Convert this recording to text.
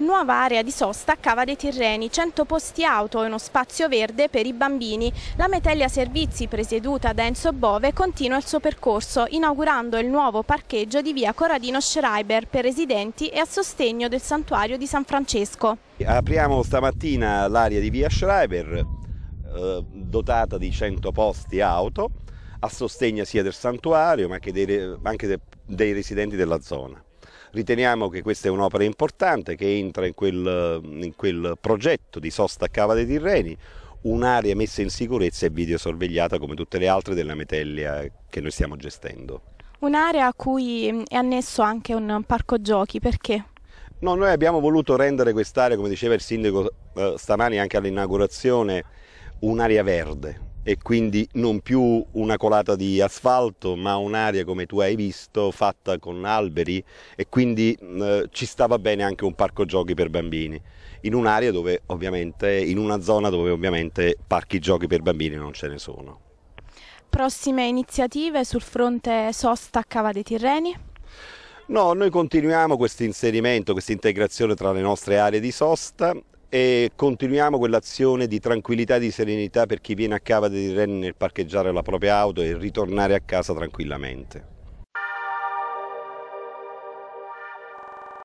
Nuova area di sosta a Cava dei Tirreni, 100 posti auto e uno spazio verde per i bambini. La Metellia Servizi, presieduta da Enzo Bove, continua il suo percorso, inaugurando il nuovo parcheggio di via Corradino Schreiber per residenti e a sostegno del santuario di San Francesco. Apriamo stamattina l'area di via Schreiber, eh, dotata di 100 posti auto, a sostegno sia del santuario ma, dei, anche dei residenti della zona. Riteniamo che questa è un'opera importante che entra in quel, in quel progetto di sosta a Cava dei Tirreni, un'area messa in sicurezza e videosorvegliata come tutte le altre della Metellia che noi stiamo gestendo. Un'area a cui è annesso anche un parco giochi, perché? No, noi abbiamo voluto rendere quest'area, come diceva il sindaco eh, stamani anche all'inaugurazione, un'area verde, e quindi non più una colata di asfalto ma un'area come tu hai visto fatta con alberi e quindi eh, ci stava bene anche un parco giochi per bambini in un'area dove ovviamente in una zona dove ovviamente parchi giochi per bambini non ce ne sono prossime iniziative sul fronte sosta a Cava dei Tirreni No, noi continuiamo questo inserimento, questa integrazione tra le nostre aree di sosta e continuiamo quell'azione di tranquillità e di serenità per chi viene a Cava di Tirreni nel parcheggiare la propria auto e ritornare a casa tranquillamente.